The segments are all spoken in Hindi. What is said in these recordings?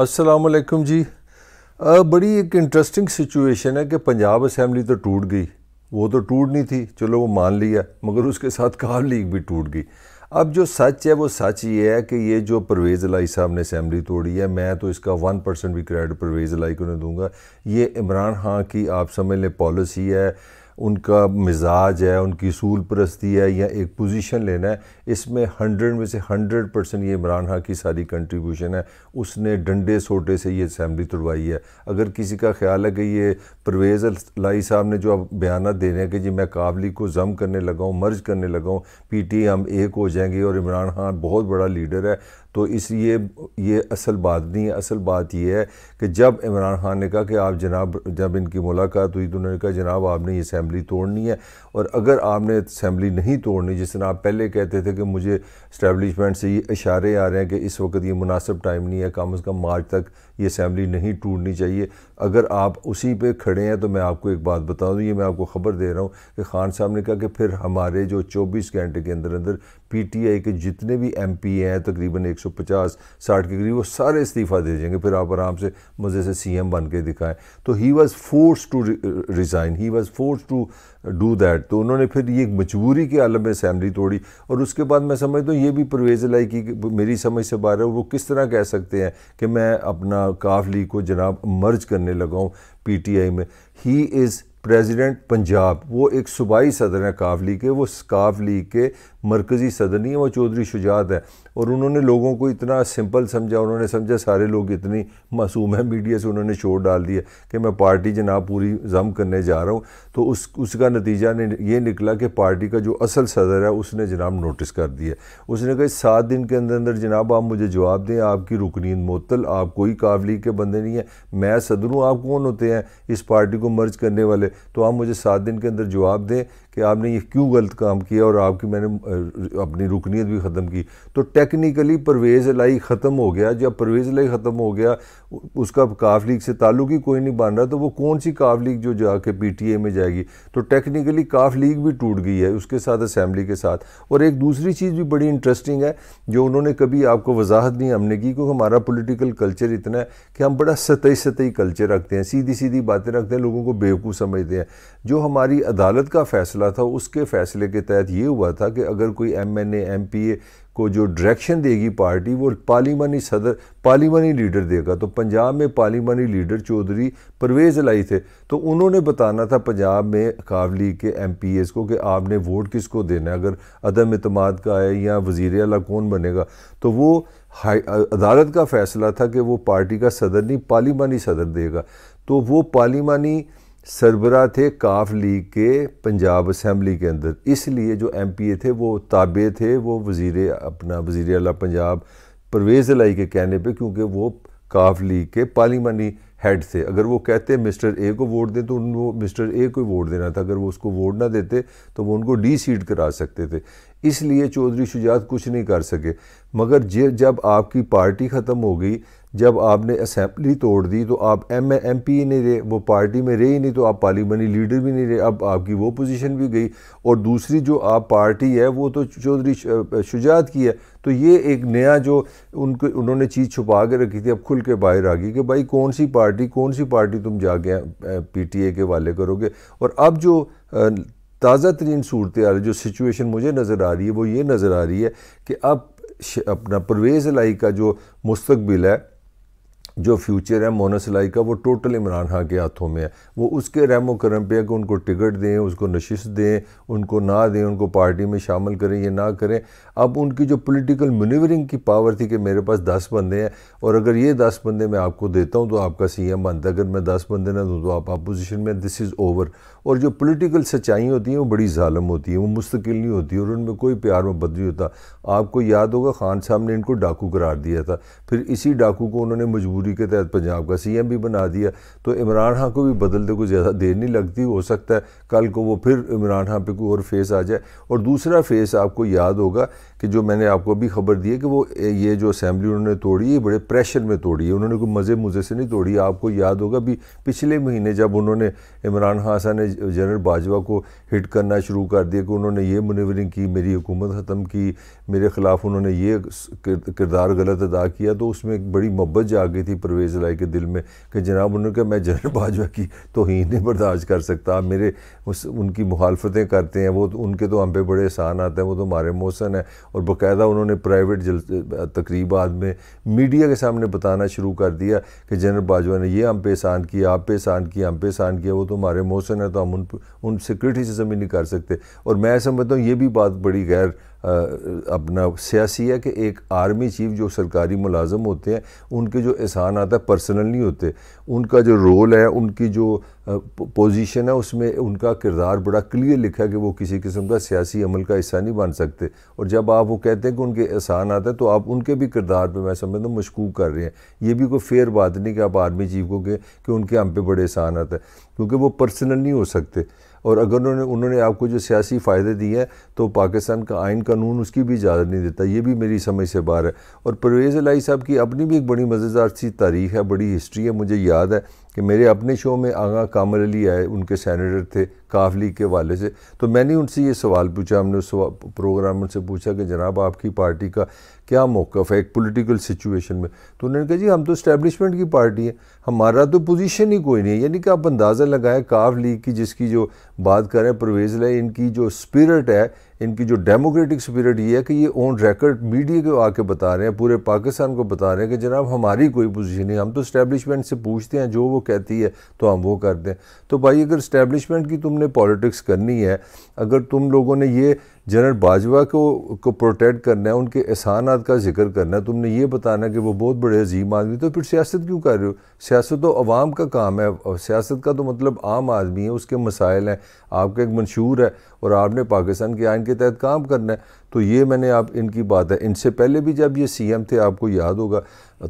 असलकम जी आ, बड़ी एक इंटरेस्टिंग सिचुएशन है कि पंजाब असम्बली तो टूट गई वो तो टूट नहीं थी चलो वो मान लिया मगर उसके साथ कार लीग भी टूट गई अब जो सच है वो सच ये है कि ये जो परवेज़ लाई साहब ने असम्बली तोड़ी है मैं तो इसका वन परसेंट भी क्रेडिट परवेज़ लाई को नहीं दूंगा ये इमरान खान की आप समझ लें पॉलिसी है उनका मिजाज है उनकी सूल परस्ती है या एक पोजीशन लेना है इसमें हंड्रेड में से हंड्रेड परसेंट ये इमरान खान की सारी कंट्रीब्यूशन है उसने डंडे सोटे से ये असम्बली तुड़वाई है अगर किसी का ख्याल है कि ये परवेज़ लाई साहब ने जो अब बयान दे रहे हैं कि जी मैं काबली को जम करने लगा हूँ मर्ज करने लगा हूँ पी टी हम एक हो जाएंगे और इमरान खान बहुत बड़ा लीडर है तो इसलिए ये असल बात नहीं है असल बात यह है कि जब इमरान खान ने कहा कि आप जनाब जब इनकी मुलाकात हुई तो उन्होंने कहा जनाब आपने ये असेंबली तोड़नी है और अगर आपने असेंबली नहीं तोड़नी जिस तरह आप पहले कहते थे कि मुझे इस्टेबलिशमेंट से ये इशारे आ रहे हैं कि इस वक्त ये मुनासिब टाइम नहीं है कम अज़ कम मार्च तक ये असम्बली नहीं टूटनी चाहिए अगर आप उसी पे खड़े हैं तो मैं आपको एक बात बता दूँ ये मैं आपको ख़बर दे रहा हूँ कि खान साहब ने कहा कि फिर हमारे जो 24 घंटे के अंदर अंदर पीटीआई के जितने भी एम पी हैं तकरीबन 150 सौ के करीब वो सारे इस्तीफ़ा दे देंगे फिर आप आराम से मज़े से सी एम बन के दिखाएँ तो he was force to resign he was force to do that तो उन्होंने फिर ये मजबूरी के आलम में असम्बली तोड़ी और उसके बाद मैं समझता हूँ ये भी परवेज़ लाई की मेरी समझ से बाहर है वो किस तरह कह सकते हैं कि मैं अपना काफ लीग को जनाब मर्ज करने लगा हूँ पी टी आई में ही इज़ प्रेसिडेंट पंजाब वो एक सूबाई सदर हैं काफ लीग के वो काफ लीग के मरकज़ी सदर नहीं है वो चौधरी शुजात है और उन्होंने लोगों को इतना सिंपल समझा उन्होंने समझा सारे लोग इतनी मासूम है मीडिया से उन्होंने शोर डाल दिया कि मैं पार्टी जनाब पूरी जम करने जा रहा हूँ तो उस उसका नतीजा ने ये निकला कि पार्टी का जो असल सदर है उसने जनाब नोटिस कर दिया उसने कहा सात दिन के अंदर अंदर जनाब आप मुझे जवाब दें आपकी रुकनी मअतल आप कोई काबली के बंदे नहीं हैं मैं सदर हूँ आप कौन होते हैं इस पार्टी को मर्ज करने वाले तो आप मुझे सात दिन के अंदर जवाब दें कि आपने ये क्यों गलत काम किया और आपकी मैंने अपनी रुकनीत भी ख़त्म की तो टेक्निकली परवेज़ लाई ख़त्म हो गया जब परवेज़ लाई ख़त्म हो गया उसका काफ लीग से ताल्लुक ही कोई नहीं बन रहा तो वो कौन सी काफ लीग जो जाके पी टी ए में जाएगी तो टेक्निकली काफ लीग भी टूट गई है उसके साथ असम्बली के साथ और एक दूसरी चीज़ भी बड़ी इंटरेस्टिंग है जो उन्होंने कभी आपको वजाहत नहीं हमने की क्योंकि हमारा पोलिटिकल कल्चर इतना है कि हम बड़ा सतही सतही कल्चर रखते हैं सीधी सीधी बातें रखते हैं लोगों को बेवकूफ़ समझते हैं जो हमारी अदालत का फैसला फैसला था उसके फैसले के तहत ये हुआ था कि अगर कोई M N M P A को जो डायरेक्शन देगी पार्टी वो पार्लिमानी सदर पार्लिमानी लीडर देगा तो पंजाब में पार्लिमानी लीडर चौधरी परवेज़ लाई थे तो उन्होंने बताना था पंजाब में कावली के एम पी एस को कि आपने वोट किसको देना है अगर अदम अतमाद का है या वज़ी अला कौन बनेगा तो वो अदालत का फ़ैसला था कि वो पार्टी का सदर नहीं पार्लिमानी सदर देगा तो वो पार्लिमानी सरबरा थे काफ लीग के पंजाब असम्बली के अंदर इसलिए जो एम पी ए थे वो ताबे थे वो वज़ी अपना वज़ी अला पंजाब परवेज़ अलाई के कहने पर क्योंकि वो काफ लीग के पार्लिमानी हेड थे अगर वो कहते मिस्टर ए को वोट दें तो उन मिस्टर ए को वोट देना था अगर वो उसको वोट ना देते तो वो उनको डी सीट करा सकते थे इसलिए चौधरी शुजात कुछ नहीं कर सके मगर जे जब आपकी पार्टी ख़त्म हो गई जब आपने असम्बली तोड़ दी तो आप एम एम पी ही नहीं रहे वो पार्टी में रहे ही नहीं तो आप पार्लिमानी लीडर भी नहीं रहे अब आपकी वो पोजीशन भी गई और दूसरी जो आप पार्टी है वो तो चौधरी शुजात की है तो ये एक नया जो उनको उन्होंने चीज़ छुपा के रखी थी अब खुल के बाहर आ गई कि भाई कौन सी पार्टी कौन सी पार्टी तुम जाके पी टी ए के वाले करोगे और अब जो ताज़ा तरीन सूरत जो सिचुएशन मुझे नज़र आ रही है वो ये नज़र आ रही है कि अब अपना परवेज़ लाई का जो मुस्तबिल है जो फ्यूचर है मोनोसलाई का वो टोटल इमरान खान के हाथों में है वो उसके रहमो करम पे है कि उनको टिकट दें उसको नशिश दें उनको ना दें उनको पार्टी में शामिल करें या ना करें अब उनकी जो पॉलिटिकल मनीवरिंग की पावर थी कि मेरे पास दस बंदे हैं और अगर ये दस बंदे मैं आपको देता हूँ तो आपका सी एम बनता अगर मैं दस बंदे ना दूँ तो आप अपोजिशन में दिस इज़ ओवर और जो पोलिटिकल सच्चाई होती हैं वो बड़ी ालम होती हैं वो मुस्तकिल नहीं होती और उनमें कोई प्यार मोहब्बत नहीं होता आपको याद होगा खान साहब ने इनको डाकू करार दिया था फिर इसी डाकू को उन्होंने मजबूर मजबूरी के तहत पंजाब का सीएम भी बना दिया तो इमरान खान को भी बदलते को ज़्यादा देर नहीं लगती हो सकता है कल को वो फिर इमरान खान पे कोई और फेस आ जाए और दूसरा फेस आपको याद होगा कि जो मैंने आपको अभी खबर दी है कि वो ये जो असम्बली उन्होंने तोड़ी है बड़े प्रेशर में तोड़ी है उन्होंने कोई मज़े मुजे से नहीं तोड़ी आपको याद होगा भी पिछले महीने जब उन्होंने इमरान खान साहब ने जनरल बाजवा को हिट करना शुरू कर दिया कि उन्होंने ये मुनवरिंग की मेरी हुकूमत ख़त्म की मेरे ख़िलाफ़ उन्होंने ये किरदार गलत अदा किया तो उसमें एक बड़ी मब्बत जा गई थी थी परवेज़ लाई के दिल में कि जनाब उन्होंने कहा मैं जनरल बाजवा की तो ही नहीं बर्दाश्त कर सकता आप मेरे उस उनकी मुखालफतें करते हैं वो तो उनके तो हम पे बड़े आसान आते हैं वो तो हमारे मोहसन है और बाकायदा उन्होंने प्राइवेट तकरीबा में मीडिया के सामने बताना शुरू कर दिया कि जनरल बाजवा ने ये हम पे आसान किया आप पे आसान किया हम पे आसान किया वो तो हमारे मोहसन है तो हम उन उनसे क्रिटिसिज़म ही नहीं कर सकते और मैं समझता हूँ ये भी बात बड़ी गैर अपना सियासी है कि एक आर्मी चीफ जो सरकारी मुलाजम होते हैं उनके जो एहसान आता है पर्सनल नहीं होते उनका जो रोल है उनकी जो पोजीशन है उसमें उनका किरदार बड़ा क्लियर लिखा है कि वो किसी किस्म का सियासी अमल का हिस्सा नहीं बन सकते और जब आप वो कहते हैं कि उनके एहसान आता है तो आप उनके भी किरदार पर मैं समझता हूँ मशकूक कर रहे हैं ये भी कोई फेयर बात नहीं कि आप आर्मी चीफ को कहें कि उनके हम पे बड़े एहसान आता है क्योंकि वो पर्सनल नहीं हो सकते और अगर उन्होंने उन्होंने आपको जो सियासी फ़ायदे दिए हैं तो पाकिस्तान का आयन कानून उसकी भी इजाज़त नहीं देता ये भी मेरी समझ से बाहर है और परवेज़ अलाई साहब की अपनी भी एक बड़ी मज़ेदार सी तारीख है बड़ी हिस्ट्री है मुझे याद है कि मेरे अपने शो में आगा कामर अली आए उनके सैनिटर थे काफली के वाले से तो मैंने उनसे ये सवाल पूछा हमने उस प्रोग्राम में उनसे पूछा कि जनाब आपकी पार्टी का क्या मौक़ है एक पॉलिटिकल सिचुएशन में तो उन्होंने कहा जी हम तो इस्टेब्लिशमेंट की पार्टी है हमारा तो पोजीशन ही कोई नहीं है यानी कि आप अंदाज़ा लगाएं काफ लीग की जिसकी जो बात करें परवेज़ लें इनकी जो स्पिरिट है इनकी जो डेमोक्रेटिक स्पिरिट ये है कि ये ऑन रेकर्ड मीडिया को आके बता रहे हैं पूरे पाकिस्तान को बता रहे हैं कि जनाब हमारी कोई पोजीशन नहीं हम तो इस्टेब्लिशमेंट से पूछते हैं जो वो कहती है तो हम वो करते हैं तो भाई अगर इस्टेब्लिशमेंट की तुमने पॉलिटिक्स करनी है अगर तुम लोगों ने ये जनरल बाजवा को को प्रोटेक्ट करना है उनके एहसानात का जिक्र करना है तुमने ये बताना कि वो बहुत बड़े अजीम आदमी तो फिर सियासत क्यों कर रहे हो सियासत तो अवाम का काम है और सियासत का तो मतलब आम आदमी है उसके मसाइल हैं आपका एक मंशूर है और आपने पाकिस्तान के आइन के तहत काम करना है तो ये मैंने आप इनकी बात है इनसे पहले भी जब ये सी एम थे आपको याद होगा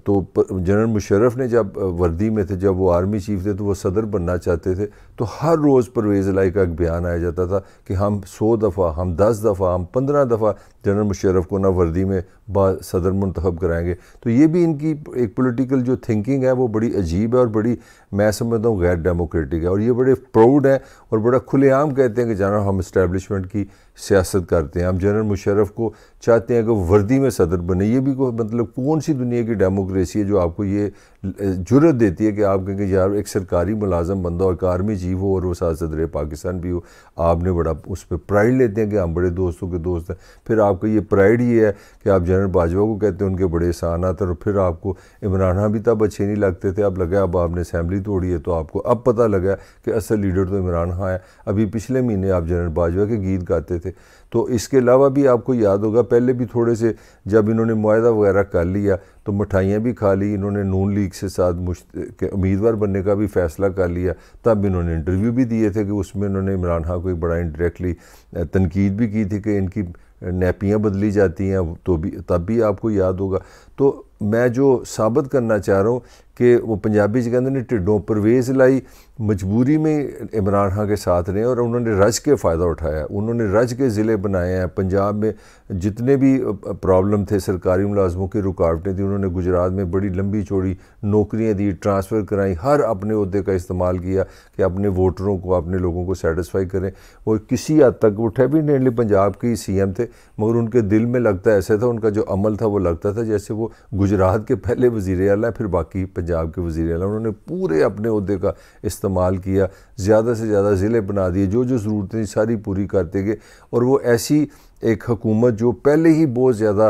तो जनरल मुशरफ़ ने जब वर्दी में थे जब वो आर्मी चीफ थे तो वो सदर बनना चाहते थे तो हर रोज़ परवेज़ लाई का एक बयान आया जाता था कि हम सौ दफ़ा हम दस दफ़ा हम पंद्रह दफ़ा जनरल मुशरफ को ना वर्दी में बा सदर मंतखब कराएंगे तो ये भी इनकी एक पोलिटिकल जो थिंकिंग है वो बड़ी अजीब है और बड़ी मैं समझता हूँ गैर डेमोक्रेटिक है और ये बड़े प्राउड हैं और बड़ा खुलेआम कहते हैं कि जाना हम इस्टेबलिशमेंट की सियासत करते हैं हम जनरल मुशरफ को चाहते हैं कि वर्दी में सदर बने ये भी कोई मतलब कौन सी दुनिया की डेमोक्रेसी है जो आपको ये जरूरत देती है कि आप कहेंगे यार एक सरकारी मुलाजम बंदा और एक आर्मी चीफ हो और वो साथ सदर पाकिस्तान भी हो आपने बड़ा उस पर प्राइड लेते हैं कि हम बड़े दोस्तों के दोस्त हैं फिर आपका ये प्राइड ये है कि आप जनरल बाजवा को कहते हैं उनके बड़े एहसानात और फिर आपको इमरान खान भी तब अच्छे नहीं लगते थे अब लगा अब आपने असम्बली तोड़ी है तो आपको अब पता लगा कि असल लीडर तो इमरान खान है अभी पिछले महीने आप जनरल बाजवा के गीत गाते थे तो इसके अलावा भी आपको याद होगा पहले भी थोड़े से जब इन्होंने मुआदा वगैरह कर लिया तो मिठाइयाँ भी खा ली इन्होंने नून लीग से साथ उम्मीदवार बनने का भी फैसला कर लिया तब इन्होंने इंटरव्यू भी दिए थे कि उसमें इन्होंने इमरान खान को एक बड़ा इंडरेक्टली तनकीद भी की थी कि इनकी नैपियाँ बदली जाती हैं तो भी तब भी आपको याद होगा तो मैं जो साबित करना चाह रहा हूँ कि वो पंजाबी कहते हैं टिड्डों परवेज़ लाई मजबूरी में इमरान खां के साथ रहे और उन्होंने रज के फ़ायदा उठाया उन्होंने रज के ज़िले बनाए हैं पंजाब में जितने भी प्रॉब्लम थे सरकारी मुलाजमों की रुकावटें थी उन्होंने गुजरात में बड़ी लंबी चौड़ी नौकरियाँ दी ट्रांसफ़र कराई हर अपने अहदे का इस्तेमाल किया कि अपने वोटरों को अपने लोगों को सेटिसफाई करें वो किसी हद तक वो नहीं पंजाब के ही सी एम थे मगर उनके दिल में लगता ऐसा था उनका जो अमल था वो लगता था जैसे वो गुजरात गुजरात के पहले वजीर अल फिर बाकी पंजाब के वजीर अल उन्होंने पूरे अपने अहदे का इस्तेमाल किया ज़्यादा से ज़्यादा ज़िले बना दिए जो जो ज़रूरतें सारी पूरी करते गए और वो ऐसी एक हकूमत जो पहले ही बहुत ज़्यादा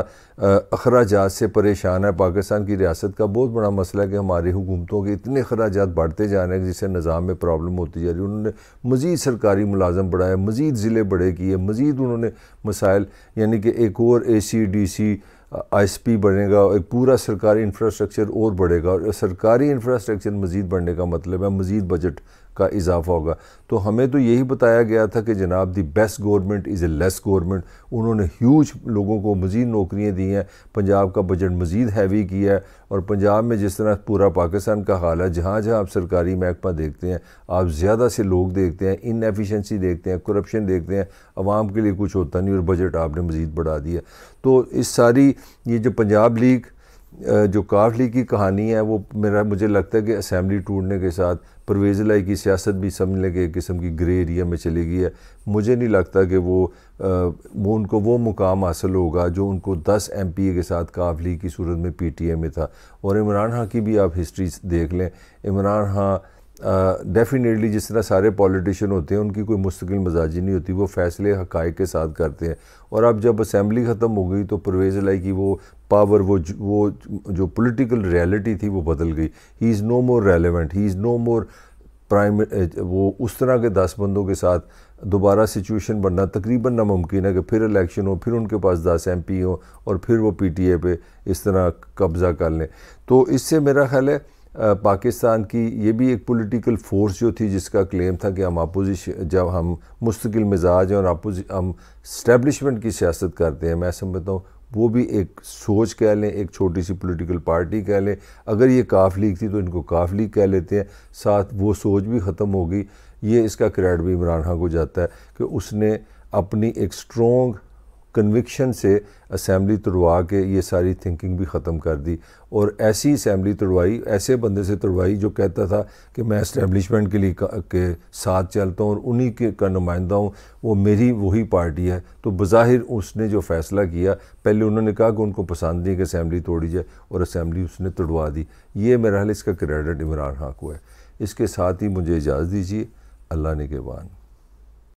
अखराज से परेशान है पाकिस्तान की रियासत का बहुत बड़ा मसला है कि हमारी हुकूमतों के इतने अखराज बढ़ते जा रहे हैं जिससे निज़ाम में प्रॉब्लम होती जा रही है उन्होंने मज़ीद सरकारी मुलाजम बढ़ाया मज़ीद ज़िले बड़े किए मज़ीद उन्होंने मसाइल यानी कि एक और ए सी डी सी आईएसपी बढ़ेगा एक पूरा सरकारी इंफ्रास्ट्रक्चर और बढ़ेगा और सरकारी इंफ्रास्ट्रक्चर मज़ीद बढ़ने का मतलब है मज़ीद बजट का इजाफा होगा तो हमें तो यही बताया गया था कि जनाब the best government is a less government उन्होंने ह्यूज लोगों को मज़ीद नौकरियाँ दी हैं पंजाब का बजट मज़ीद हैवी किया है और पंजाब में जिस तरह पूरा पाकिस्तान का हाल है जहाँ जहाँ आप सरकारी महकमा देखते हैं आप ज़्यादा से लोग देखते हैं इनएफिशेंसी देखते हैं करप्शन देखते हैं आवाम के लिए कुछ होता नहीं और बजट आपने मज़ीद बढ़ा दिया तो इस सारी ये जो पंजाब लीग जो काफ लीग की कहानी है वो मेरा मुझे लगता है कि असम्बली टूटने के साथ परवेज लाई की सियासत भी समझने के एक किस्म की ग्रे एरिया में चली गई है मुझे नहीं लगता कि वो आ, वो उनको वो मुकाम हासिल होगा जो उनको 10 एम पी ए के साथ काफ लीग की सूरत में पी टी ए में था और इमरान खां की भी आप हिस्ट्री देख लें इमरान खां डेफिनेटली जिस तरह सारे पॉलिटिशियन होते हैं उनकी कोई मुस्तकिल मजाजी नहीं होती वो फैसले हक़ के साथ करते हैं और अब जब असम्बली ख़त्म हो गई तो परवेज़ लाई की वो पावर वो वो जो पॉलिटिकल रियलिटी थी वो बदल गई he is no more relevant he is no more prime वो उस तरह के दस बंदों के साथ दोबारा सिचुएशन बनना तकरीबन नामुमकिन है कि फिर इलेक्शन हो फिर उनके पास दस एम पी हों और फिर वो पी टी ए पे इस तरह कब्ज़ा कर लें तो इससे मेरा ख्याल है पाकिस्तान की ये भी एक पॉलिटिकल फोर्स जो थी जिसका क्लेम था कि हम अपोजिशन जब हम मुस्तकिल मिजाज हैं और अपोजि हम स्टैब्लिशमेंट की सियासत करते हैं मैं समझता हूँ वो भी एक सोच कह लें एक छोटी सी पॉलिटिकल पार्टी कह लें अगर ये काफ लीग थी तो इनको काफ लीग कह लेते हैं साथ वो सोच भी ख़त्म होगी ये इसका क्रेड भी इमरान खान को जाता है कि उसने अपनी एक स्ट्रॉन्ग कन्विक्शन से असम्बली तुड़वा के ये सारी थिंकिंग भी ख़त्म कर दी और ऐसी असम्बली तुड़वाई ऐसे बंदे से तुड़वाई जो कहता था कि मैं इस्टेबलिशमेंट के लिए के साथ चलता हूँ और उन्हीं के का नुमाइंदा हूँ वो मेरी वही पार्टी है तो बज़ाहिर उसने जो फ़ैसला किया पहले उन्होंने कहा कि उनको पसंद नहीं कि असम्बली तोड़ी जाए और असम्बली उसने तुड़वा दी ये मेरा हाल इसका क्रेडिट इमरान खां को है इसके साथ ही मुझे इजाज़त दीजिए अल्लाह ने के बान